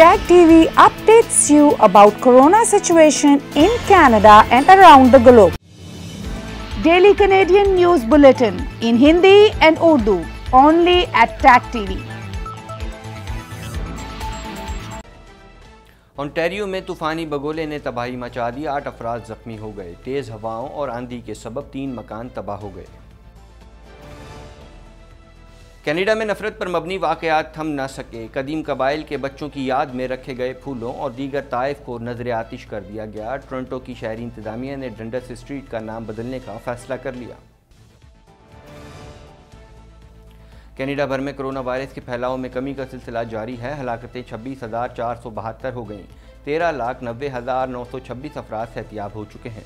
Tag TV updates you about corona situation in Canada and around the globe. Daily Canadian News Bulletin in Hindi and Urdu only at Tag TV. Ontario में तूफानी बगोले ने तबाही मचा दी आठ अफराद जख्मी हो गए तेज़ हवाओं और आंधी के सबब तीन मकान तबाह हो गए कनाडा में नफरत पर मबनी वाकयात थम ना सके कदीम कबाइल के बच्चों की याद में रखे गए फूलों और दीगर तयफ़ को नजर आतिश कर दिया गया टोरंटो की शहरी इंतजामिया ने डंडस स्ट्रीट का नाम बदलने का फैसला कर लिया कनाडा भर में कोरोना वायरस के फैलाव में कमी का सिलसिला जारी है हलाकतें छब्बीस हज़ार चार सौ बहत्तर हो गई तेरह लाख नब्बे हज़ार नौ सौ छब्बीस अफराज सेहतियाब हो चुके हैं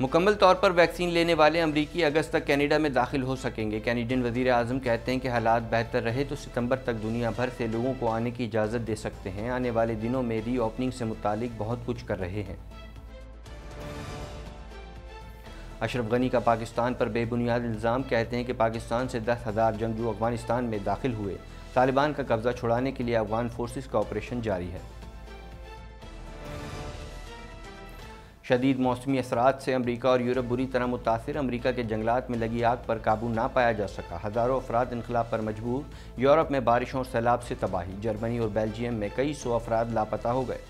मुकम्मल तौर पर वैक्सीन लेने वाले अमरीकी अगस्त तक कैनेडा में दाखिल हो सकेंगे कैनेडियन वजीर अजम कहते हैं कि हालात बेहतर रहे तो सितंबर तक दुनिया भर से लोगों को आने की इजाज़त दे सकते हैं आने वाले दिनों में री ओपनिंग से मुतल बहुत कुछ कर रहे हैं अशरफ गनी का पाकिस्तान पर बेबुनियाद इल्ज़ाम कहते हैं कि पाकिस्तान से दस हज़ार जंगजू अफगानिस्तान में दाखिल हुए तालिबान का कब्ज़ा छुड़ाने के लिए अफगान फोर्सेस का ऑपरेशन जारी है शदीद मौसमी असरात से अमरीका और यूरोप बुरी तरह मुतासर अमरीका के जंगलात में लगी आग पर काबू ना पाया जा सका हज़ारों अफराद इनखला पर मजबूर यूरोप में बारिशों और सैलाब से तबाही जर्मनी और बेल्जियम में कई सौ अफराद लापता हो गए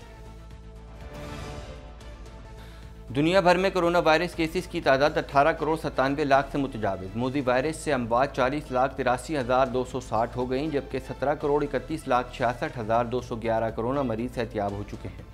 दुनिया भर में कोरोना वायरस केसेस की तादाद अठारह करोड़ सतानवे लाख से मुतजावज मोदी वायरस से अमवात चालीस लाख तिरासी हज़ार दो सौ साठ हो गई जबकि सत्रह करोड़ इकतीस लाख छियासठ हज़ार दो सौ ग्यारह कोरोना मरीज एहतियाब हो चुके हैं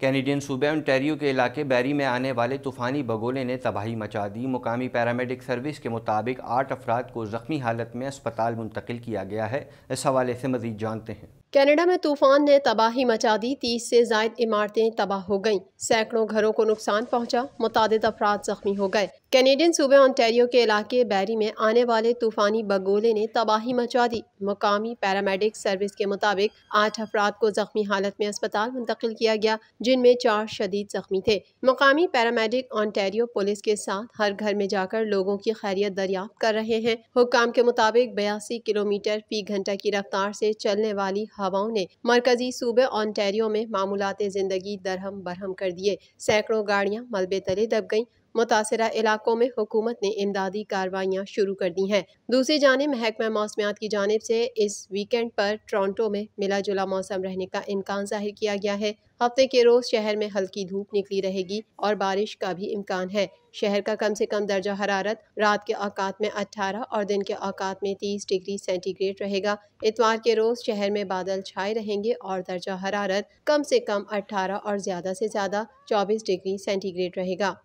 कैनेडियन सूबे ओंटेरियो के इलाके बैरी में आने वाले तूफ़ानी बगोले ने तबाही मचा दी मुकामी पैरामेडिक सर्विस के मुताबिक आठ अफराद को ज़ख्मी हालत में अस्पताल मुंतकिल किया गया है इस हवाले से मज़ीद जानते हैं कनाडा में तूफान ने तबाही मचा दी तीस से जायद इमारतें तबाह हो गईं सैकड़ों घरों को नुकसान पहुंचा मुतद अफराद जख्मी हो गए कैनेडियन सूबे ऑन्टेरियो के इलाके बैरी में आने वाले तूफानी बगोले ने तबाही मचा दी मकामी पैरामेडिक सर्विस के मुताबिक आठ अफराद को जख्मी हालत में अस्पताल मुंतकिल किया गया जिनमें चार शदीद जख्मी थे मकामी पैरामेडिक ऑन्टेरियो पुलिस के साथ हर घर में जाकर लोगों की खैरियत दरियाफ्त कर रहे हैं हुक्म के मुताबिक बयासी किलोमीटर फी घंटा की रफ्तार से चलने वाली हवाओं ने मरकजी सूबे ऑनटेरियो में मामूलत ज़िंदगी दरहम बरहम कर दिए सैकड़ों गाड़ियाँ मलबे तले दब गईं मुतासर इलाकों में हुकूमत ने इमदादी कार्रवाइयाँ शुरू कर दी हैं दूसरी जानब महकमा मौसमियात की जानब से इस वीकेंड पर टोरंटो में मिला जुला मौसम रहने का इम्कान जाहिर किया गया है हफ्ते के रोज शहर में हल्की धूप निकली रहेगी और बारिश का भी इम्कान है शहर का कम से कम दर्जा हरारत रात के औकात में 18 और दिन के औकात में 30 डिग्री सेंटीग्रेड रहेगा इतवार के रोज शहर में बादल छाए रहेंगे और दर्जा हरारत कम से कम 18 और ज्यादा से ज्यादा 24 डिग्री सेंटीग्रेड रहेगा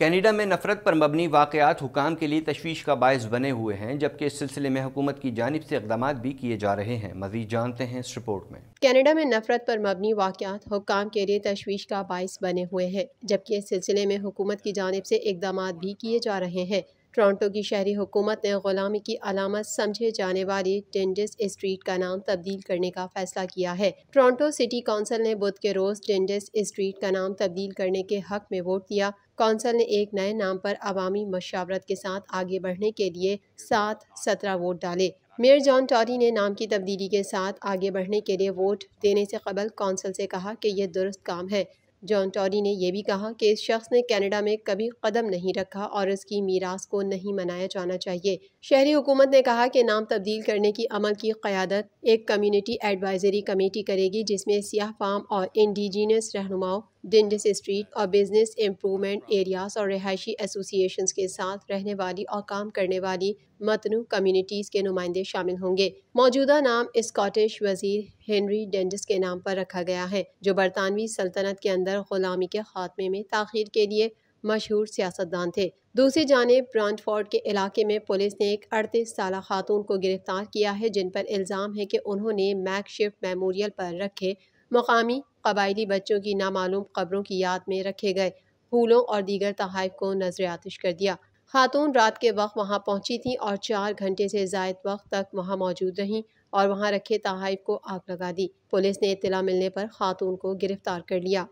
कैनेडा में नफरत पर मबनी वाक़ात हुकाम के लिए तशवीश का बायस बने हुए हैं जबकि इस सिलसिले में हुकूमत की जानब से इकदाम भी किए जा रहे हैं मजीद जानते हैं इस रिपोर्ट में कैनेडा में नफरत पर मबनी वाक़ात हुकाम के लिए तशवीश का बायस बने हुए हैं जबकि इस सिलसिले में हुकूमत की जानब से इकदाम भी किए जा रहे हैं टोरंटो की शहरी हुकूमत ने ग़ुलामी की अलामत समझे जाने वाली डेंडिस स्ट्रीट का नाम तब्दील करने का फैसला किया है टोरंटो सिटी काउंसिल ने बुध के रोज़ डेंडिस स्ट्रीट का नाम तब्दील करने के हक में वोट दिया काउंसिल ने एक नए नाम पर अवामी मशावरत के साथ आगे बढ़ने के लिए सात सत्रह वोट डाले मेयर जॉन टॉरी ने नाम की तब्दीली के साथ आगे बढ़ने के लिए वोट देने से कबल काउंसिल से कहा कि यह दुरुस्त काम है जॉन टॉरी ने यह भी कहा कि इस शख्स ने कनाडा में कभी कदम नहीं रखा और इसकी मीरास को नहीं मनाया जाना चाहिए शहरी हुकूमत ने कहा कि नाम तब्दील करने की अमल की क्यादत एक कम्यूनिटी एडवाइजरी कमेटी करेगी जिसमें सियाह फाम और इंडिजीनियस रहनुमाओं डिंडस स्ट्रीट और बिजनेस इम्प्रूवमेंट एरियाज और रिहायशी एसोसिएशन के साथ रहने वाली और काम करने वाली मतनू कम्युनिटीज़ के नुमाइंदे शामिल होंगे मौजूदा नाम स्कॉटिश वजीर हेनरी डेंडिस के नाम पर रखा गया है जो बरतानवी सल्तनत के अंदर गुलामी के खात्मे में तखिर के लिए मशहूर सियासतदान थे दूसरी जानब ब्रांडफोर्ड के इलाके में पुलिस ने एक अड़तीस साल खातून को गिरफ्तार किया है जिन पर इल्ज़ाम है कि उन्होंने मैक शिफ्ट मेमोरियल पर रखे मकामी कबायली बच्चों की नामालूम खबरों की याद में रखे गए फूलों और दीगर तहाइफ को नजर आतिश कर दिया खातून रात के वक्त वहाँ पहुँची थी और चार घंटे से जायद वक्त तक वहाँ मौजूद रहीं और वहाँ रखे तहाइफ को आग लगा दी पुलिस ने इतला मिलने पर खातून को गिरफ्तार कर लिया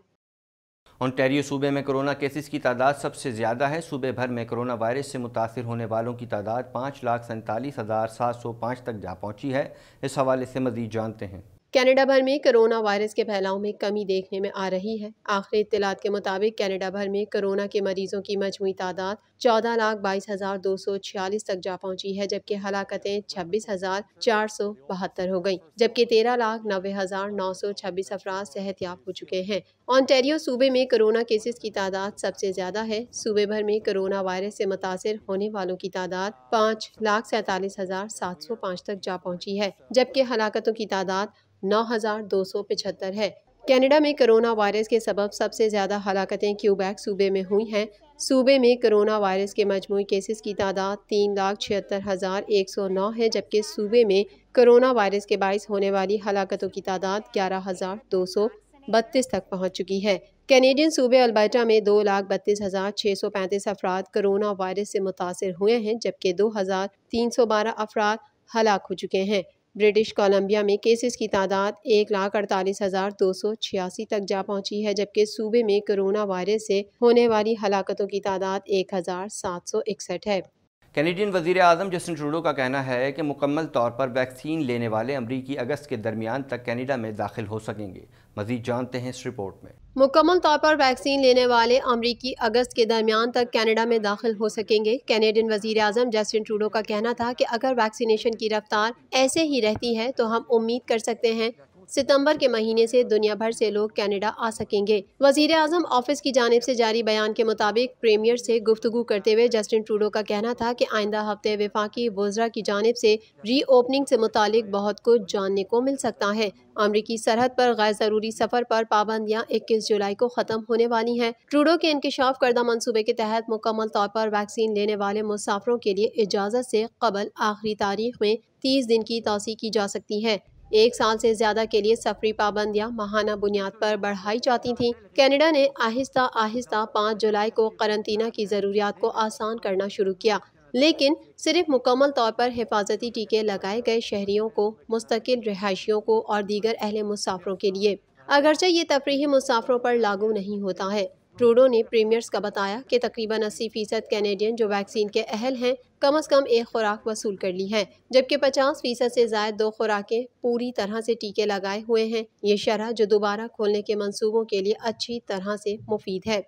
ऑनटेरियो सूबे में कोरोना केसेस की तादाद सबसे ज़्यादा है सूबे भर में कोरोना वायरस से मुतासर होने वालों की तादाद पाँच लाख सैंतालीस हज़ार सात सौ पाँच तक जा पहुँची है इस हवाले से मज़ीद जानते हैं कनाडा भर में कोरोना वायरस के फैलाव में कमी देखने में आ रही है आखिरी इतलात के मुताबिक कनाडा भर में कोरोना के मरीजों की मजमू तादाद चौदह लाख बाईस हज़ार दो सौ छियालीस तक जा पहुंची है जबकि हलाकतें छब्बीस हज़ार चार सौ बहत्तर हो गयी जबकि तेरह लाख नबे हज़ार नौ सौ छब्बीस अफराज याब हो चुके हैं ऑनटेरियो सूबे में कोरोना केसेस की तादाद सबसे ज़्यादा है सूबे भर में कोरोना वायरस से मुतासर होने वालों की तादाद पाँच लाख सैतालीस हज़ार सात सौ पाँच तक जा पहुँची है जबकि हलाकतों की तादाद 9,275 है कनाडा में कोरोना वायरस के सबब सबसे ज़्यादा हलाकतें क्यूबैक सूबे में हुई हैं सूबे में कोरोना वायरस के मजमू केसेस की तादाद तीन लाख छिहत्तर हज़ार एक सौ नौ है जबकि सूबे में कोरोना वायरस के बायस होने वाली हलाकतों की तादाद ग्यारह हज़ार दो सौ बत्तीस तक पहुँच चुकी है कैनेडियन सूबे अल्बर्टा में दो लाख बत्तीस हज़ार छः सौ पैंतीस अफराद कोरोना वायरस से मुतासर हुए हैं जबकि दो हज़ार तीन सौ बारह अफराद हलाक हो चुके हैं ब्रिटिश कोलंबिया में केसेस की तादाद एक लाख अड़तालीस हज़ार दो सौ छियासी तक जा पहुंची है जबकि सूबे में कोरोना वायरस से होने वाली हलाकतों की तादाद एक हज़ार सात सौ इकसठ है कैनेडियन वजीर अजम जस्टिन ट्रूडो का कहना है कि मुकम्मल तौर पर वैक्सीन लेने वाले अमरीकी अगस्त के दरमियान तक कैनेडा में दाखिल हो सकेंगे मजीद जानते हैं इस रिपोर्ट में मुकम्मल तौर पर वैक्सीन लेने वाले अमरीकी अगस्त के दरमियान तक कैनेडा में दाखिल हो सकेंगे कैनेडियन वजीर अजम जस्टिन ट्रूडो का कहना था कि अगर वैक्सीनेशन की रफ्तार ऐसे ही रहती है तो हम उम्मीद कर सकते हैं सितंबर के महीने से दुनिया भर से लोग कनाडा आ सकेंगे वजीर आजम ऑफिस की जानब से जारी बयान के मुताबिक प्रीमियर से गुफ्तगु करते हुए जस्टिन ट्रूडो का कहना था कि आइंदा हफ्ते विफाकी वजरा की जानब से री ओपनिंग से मुतालिक बहुत कुछ जानने को मिल सकता है अमरीकी सरहद पर गैर ज़रूरी सफ़र पर पाबंदियां 21 जुलाई को ख़त्म होने वाली हैं ट्रूडो के इंकशाफ करदा मनसूबे के तहत मुकम्मल तौर पर वैक्सीन लेने वाले मुसाफरों के लिए इजाज़त से कबल आखिरी तारीख में तीस दिन की तोसी की जा सकती है एक साल से ज़्यादा के लिए सफरी पाबंदियां महाना बुनियाद पर बढ़ाई जाती थीं कनाडा ने आहिस्ता आहिस्ता पाँच जुलाई को करंतना की ज़रूरियात को आसान करना शुरू किया लेकिन सिर्फ मुकम्मल तौर पर हिफाजती टीके लगाए गए शहरियों को मुस्तकिल रिहायशियों को और दीगर अहल मुसाफरों के लिए अगरचे ये तफरी मुसाफरों पर लागू नहीं होता है ट्रूडो ने प्रीमियर्स का बताया कि तकरीबन अस्सी फ़ीसद कैनेडियन जो वैक्सीन के अहल हैं कम अज़ कम एक खुराक वसूल कर ली है जबकि पचास फ़ीसद से ज़ायद दो खुराकें पूरी तरह से टीके लगाए हुए हैं ये शरह जो दोबारा खोलने के मनसूबों के लिए अच्छी तरह से मुफीद है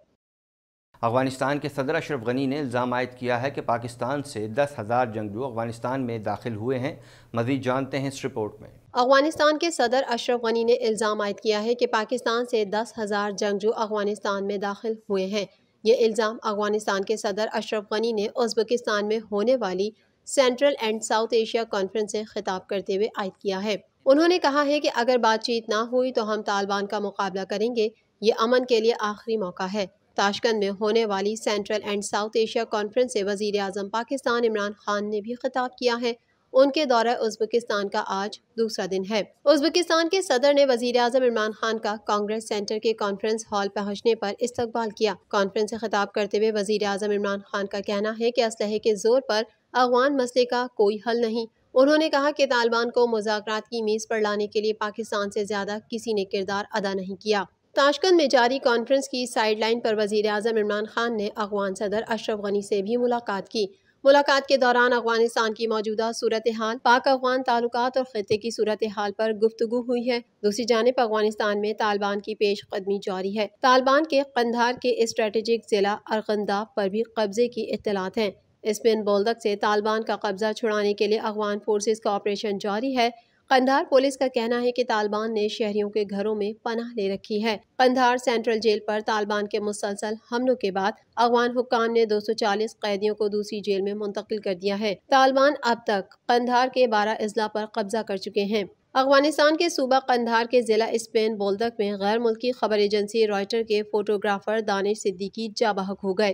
अफगानिस्तान के सदर अशरफ गनी ने इल्ज़ाम आयद किया है कि पाकिस्तान से दस हज़ार जंगजू अफगानिस्तान में दाखिल हुए हैं मजीद जानते हैं इस रिपोर्ट में अफगानिस्तान के सदर अशरफ गनी ने इल्ज़ाम आयद किया है कि पाकिस्तान से दस हज़ार जंगजू अफगानिस्तान में दाखिल हुए हैं ये इल्ज़ाम अफगानिस्तान के सदर अशरफ गनी ने उज़्बेकिस्तान में होने वाली Central and South Asia Conference से खिताब करते हुए आयद किया है उन्होंने कहा है कि अगर बातचीत ना हुई तो हम तालिबान का मुकाबला करेंगे ये अमन के लिए आखिरी मौका है ताशकंद में होने वाली Central and South Asia Conference से वजीर अजम पाकिस्तान इमरान खान ने भी खिताब किया है उनके दौरा उज्बेकिस्तान का आज दूसरा दिन है उज्बेकिस्तान के सदर ने वजीर अजम इमरान खान का कांग्रेस सेंटर के कॉन्फ्रेंस हॉल पहुँचने पर इस्तकबाल किया कॉन्फ्रेंस से खिताब करते हुए वजीर अजम इमरान खान का कहना है की असलहे के जोर पर अफगान मसले का कोई हल नहीं उन्होंने कहा कि तालिबान को मुजात की मेज़ पर लाने के लिए पाकिस्तान से ज़्यादा किसी ने किरदार अदा नहीं किया ताशकंद में जारी कॉन्फ्रेंस की साइडलाइन पर वजीर अजम इमरान खान ने अफगान सदर अशरफ गनी से भी मुलाकात की मुलाकात के दौरान अफगानिस्तान की मौजूदा सूरत हाल पाक अफगान ताल्लुकात और ख़त्े की सूरत हाल पर गुफ्तु हुई है दूसरी जानब अफगानिस्तान में तालिबान की पेश कदमी जारी है तालिबान के कंधार के स्ट्रेटेजिक जिला अरगंदा पर भी कब्जे की इतलात है इसमें बोलदक से तालिबान का कब्जा छुड़ाने के लिए अफगान फोर्सेज का ऑपरेशन जारी है कंधार पुलिस का कहना है कि तालिबान ने शहरियों के घरों में पनाह ले रखी है कंधार सेंट्रल जेल पर तालिबान के मुसलसल हमलों के बाद अफगान हुकाम ने 240 कैदियों को दूसरी जेल में मुंतकिल कर दिया है तालिबान अब तक कंधार के 12 अजला पर कब्जा कर चुके हैं अफगानिस्तान के सूबा कंधार के ज़िला स्पेन बोल्दक में गैर मुल्की खबर एजेंसी रॉयटर के फोटोग्राफर दानिश सिद्दीकी जाबहक हो गए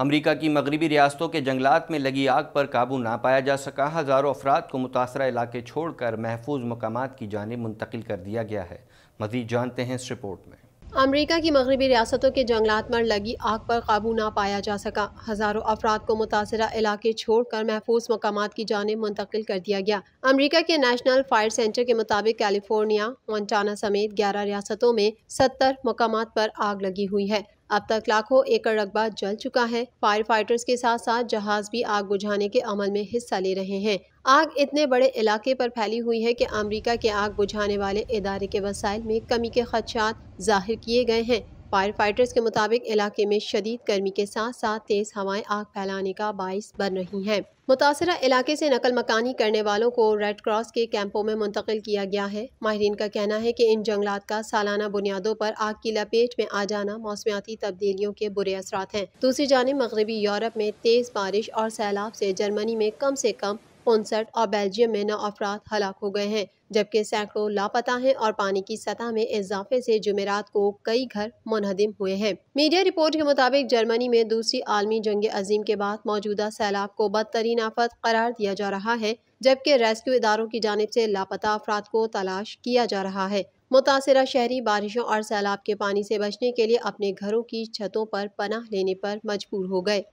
अमरीका की मगरबी रियासतों के जंगलात में लगी आग पर काबू ना पाया जा सका हज़ारों अफराद को मुतासर इलाके छोड़कर महफूज मकाम की जानब मुंतकिल कर दिया गया है मजीद जानते हैं इस रिपोर्ट में अमरीका की मगरबी रियासतों के जंगलात में लगी आग पर काबू ना पाया जा सका हज़ारों अफराद को मुतासर इलाके छोड़कर महफूज मकाम की जानब मुंतकिल कर दिया गया अमरीका के नेशनल फायर सेंटर के मुताबिक कैलिफोर्निया मोन्टाना समेत ग्यारह रियासतों में सत्तर मकाम पर आग लगी हुई है अब तक लाखों एकड़ रकबा जल चुका है फायर फाइटर्स के साथ साथ जहाज भी आग बुझाने के अमल में हिस्सा ले रहे हैं आग इतने बड़े इलाके पर फैली हुई है कि अमेरिका के आग बुझाने वाले इदारे के वसाइल में कमी के खदशात जाहिर किए गए हैं फायर फाइटर्स के मुताबिक इलाके में शदीद गर्मी के साथ साथ तेज़ हवाएं आग फैलाने का बायस बन रही हैं मुतासर इलाके से नकल मकानी करने वालों को रेड क्रॉस के कैंपों में मुंतकिल किया गया है माहरीन का कहना है कि इन जंगलात का सालाना बुनियादों पर आग की लपेट में आ जाना मौसमियाती तब्दीलियों के बुरे असरा हैं दूसरी जानब मगरबी यूरोप में तेज़ बारिश और सैलाब से जर्मनी में कम से कम उनसठ और बेल्जियम में नौ अफराद हलाक हो गए हैं जबकि सैकड़ों लापता हैं और पानी की सतह में इजाफे से जुमेरात को कई घर मुनहदिम हुए हैं मीडिया रिपोर्ट के मुताबिक जर्मनी में दूसरी आलमी जंग अजीम के बाद मौजूदा सैलाब को बदतरीन आफत करार दिया जा रहा है जबकि रेस्क्यू इदारों की जानब से लापता अफराद को तलाश किया जा रहा है मुतासर शहरी बारिशों और सैलाब के पानी से बचने के लिए अपने घरों की छतों पर पनाह लेने पर मजबूर हो गए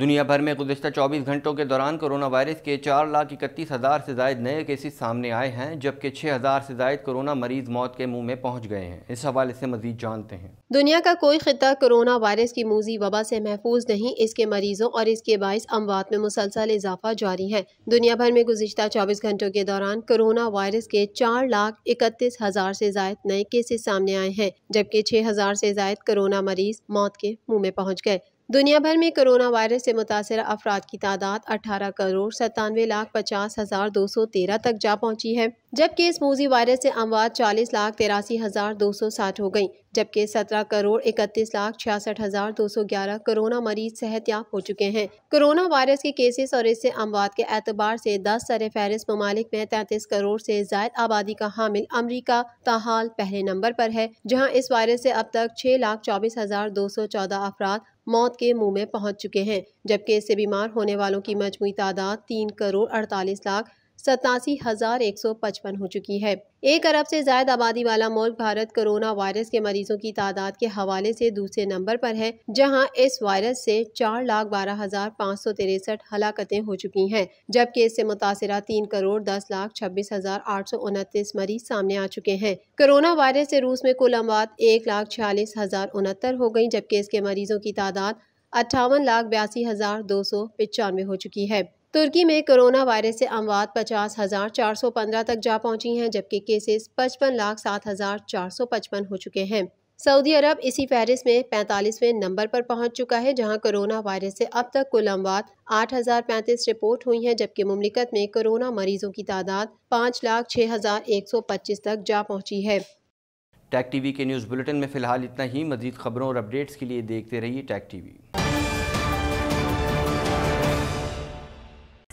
दुनिया भर में गुजशत 24 घंटों के दौरान कोरोना वायरस के चार लाख इकतीस हज़ार से जायद नए केसेस सामने आए हैं जबकि छः हज़ार से जायद कोरोना मरीज मौत के मुंह में पहुंच गए हैं इस हवाले से मजीद जानते हैं दुनिया का कोई खिता कोरोना वायरस की मूजी वबा से महफूज नहीं इसके मरीजों और इसके बायस अमवात में मुसलसल इजाफा जारी है दुनिया भर में गुजशत चौबीस घंटों के दौरान कोरोना वायरस के चार लाख इकतीस हज़ार से जायद नए केसेज सामने आए हैं जबकि छः हज़ार से जायद कोरोना मरीज मौत के मुँह में पहुँच गए दुनिया भर में कोरोना वायरस से मुतासर अफराद की तादाद 18 करोड़ सतानवे लाख पचास हज़ार दो सौ तेरह तक जा पहुंची है जबकि इस मोजी वायरस से अमवात चालीस लाख तिरासी हज़ार दो सौ साठ हो गई जबकि सत्रह करोड़ इकतीस लाख छियासठ हजार दो सौ ग्यारह कोरोना मरीज सेहत याब हो चुके हैं कोरोना वायरस के केसेस और इससे अमवात के एतबार से दस सर फहरिस्त ममालिक में तैंतीस करोड़ से जायद आबादी का हामिल अमरीका ताहाल पहले नंबर पर है जहाँ इस वायरस से अब तक छह लाख चौबीस हजार दो सौ चौदह अफराद मौत के मुंह में पहुंच चुके हैं जबकि इससे बीमार होने वालों की मजमू तादाद तीन करोड़ अड़तालीस लाख सतासी हज़ार एक सौ पचपन हो चुकी है एक अरब से जायद आबादी वाला मुल्क भारत कोरोना वायरस के मरीजों की तादाद के हवाले से दूसरे नंबर पर है जहां इस वायरस से चार लाख बारह हजार पाँच सौ तिरसठ हलाकतें हो चुकी हैं जबकि इससे मुतासर तीन करोड़ दस लाख छब्बीस हजार आठ सौ उनतीस मरीज सामने आ चुके हैं कोरोना वायरस से रूस में कुल अमवात एक लाख छियालीस हजार उनहत्तर हो गयी जबकि इसके मरीजों की तादाद अट्ठावन लाख बयासी हजार दो सौ पचानवे हो चुकी है तुर्की में कोरोना वायरस से अमवात पचास हज़ार चार सौ पंद्रह तक जा पहुंची हैं जबकि केसेस पचपन लाख सात हज़ार चार सौ पचपन हो चुके हैं सऊदी अरब इसी फहरिस्त में पैंतालीसवें नंबर पर पहुंच चुका है जहां कोरोना वायरस से अब तक कुल अमवात आठ हज़ार पैंतीस रिपोर्ट हुई हैं जबकि ममलिकत में कोरोना मरीजों की तादाद पाँच लाख छः हज़ार एक सौ पच्चीस तक जा पहुंची है टैक टीवी के न्यूज़ बुलेटिन में फ़िलहाल इतना ही मजीद खबरों और अपडेट्स के लिए देखते रहिए टैक टीवी